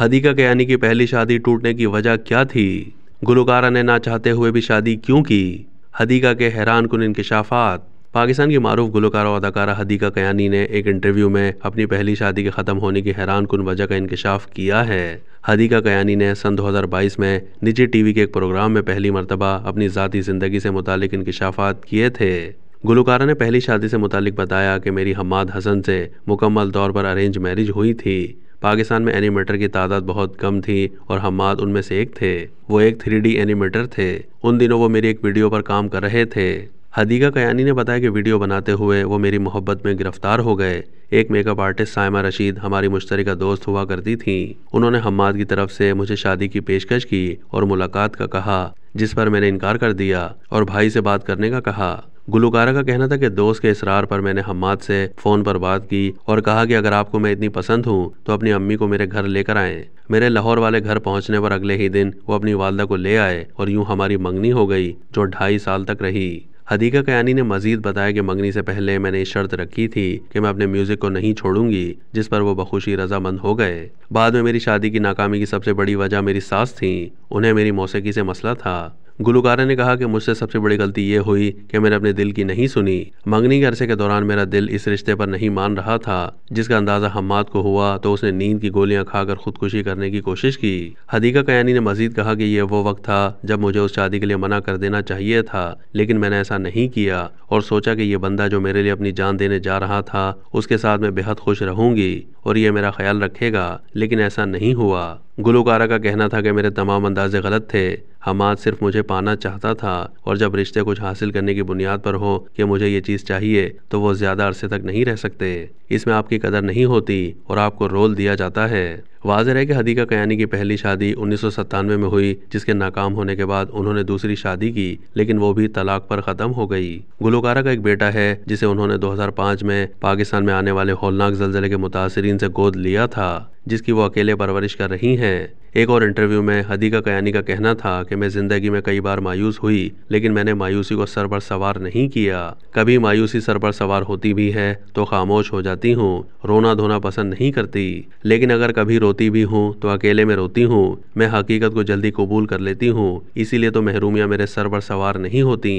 हदीका के यानी की पहली शादी टूटने की वजह क्या थी गुलकारा ने ना चाहते हुए भी शादी क्यों की हदीका के हैरान कन इंकशाफात पाकिस्तान की मरूफ गुलकारा और अदाकारा हदीका कयानी ने एक इंटरव्यू में अपनी पहली शादी के ख़त्म होने की हैरान कन वजह का इंकशाफ किया है हदीका कयानी ने सन 2022 में निजी टीवी के एक प्रोग्राम में पहली मरतबा अपनी ज़ाती ज़िंदगी से मुतक इंकशाफात किए थे गुलकारा ने पहली शादी से मुतल बताया कि मेरी हमाद हसन से मुकम्मल तौर पर अरेंज मैरिज हुई थी पाकिस्तान में एनिमेटर की तादाद बहुत कम थी और हमाद उनमें से एक थे वो एक थ्री एनिमेटर थे उन दिनों वो मेरी एक वीडियो पर काम कर रहे थे हदीका कयानी ने बताया कि वीडियो बनाते हुए वो मेरी मोहब्बत में गिरफ्तार हो गए एक मेकअप आर्टिस्ट सायमा रशीद हमारी मुश्तरका दोस्त हुआ करती थीं उन्होंने हमाद की तरफ से मुझे शादी की पेशकश की और मुलाकात का कहा जिस पर मैंने इनकार कर दिया और भाई से बात करने का कहा गुलकारा का कहना था कि दोस्त के इसरार पर मैंने हम्माद से फोन पर बात की और कहा कि अगर आपको मैं इतनी पसंद हूँ तो अपनी अम्मी को मेरे घर लेकर आए मेरे लाहौर वाले घर पहुंचने पर अगले ही दिन वो अपनी वालदा को ले आए और यूं हमारी मंगनी हो गई जो ढाई साल तक रही हदीका कयानी ने मजीद बताया कि मंगनी से पहले मैंने शर्त रखी थी कि मैं अपने म्यूजिक को नहीं छोड़ूंगी जिस पर वो बखुशी रजामंद हो गए बाद में मेरी शादी की नाकामी की सबसे बड़ी वजह मेरी सास थी उन्हें मेरी मौसीकी से मसला था गुलकारा ने कहा कि मुझसे सबसे बड़ी गलती ये हुई कि मैंने अपने दिल की नहीं सुनी मंगनी के अरसे के दौरान मेरा दिल इस रिश्ते पर नहीं मान रहा था जिसका अंदाजा हम्माद को हुआ तो उसने नींद की गोलियां खाकर खुदकुशी करने की कोशिश की हदीका कयानी ने मजीद कहा कि यह वो वक्त था जब मुझे उस शादी के लिए मना कर देना चाहिए था लेकिन मैंने ऐसा नहीं किया और सोचा कि यह बंदा जो मेरे लिए अपनी जान देने जा रहा था उसके साथ मैं बेहद खुश रहूंगी और यह मेरा ख्याल रखेगा लेकिन ऐसा नहीं हुआ गुलकारा का कहना था कि मेरे तमाम अंदाजे गलत थे हमाद सिर्फ मुझे पाना चाहता था और जब रिश्ते कुछ हासिल करने की बुनियाद पर हो कि मुझे ये चीज़ चाहिए तो वो ज़्यादा अरसे तक नहीं रह सकते इसमें आपकी कदर नहीं होती और आपको रोल दिया जाता है वाजह है कि हदीका कयानी की पहली शादी उन्नीस में हुई जिसके नाकाम होने के बाद उन्होंने दूसरी शादी की लेकिन वो भी तलाक पर ख़त्म हो गई गुलकारा का एक बेटा है जिसे उन्होंने 2005 में पाकिस्तान में आने वाले होलनाक जलजले के मुतासरीन से गोद लिया था जिसकी वो अकेले परवरिश कर रही हैं एक और इंटरव्यू में हदीका कयानी का कहना था कि मैं ज़िंदगी में कई बार मायूस हुई लेकिन मैंने मायूसी को सर पर सवार नहीं किया कभी मायूसी सर पर सवार होती भी है तो खामोश हो जाती हूँ रोना धोना पसंद नहीं करती लेकिन अगर कभी रोती भी हूँ तो अकेले में रोती हूँ मैं हकीकत को जल्दी कबूल कर लेती हूँ इसीलिए तो महरूमियाँ मेरे सर पर सवार नहीं होती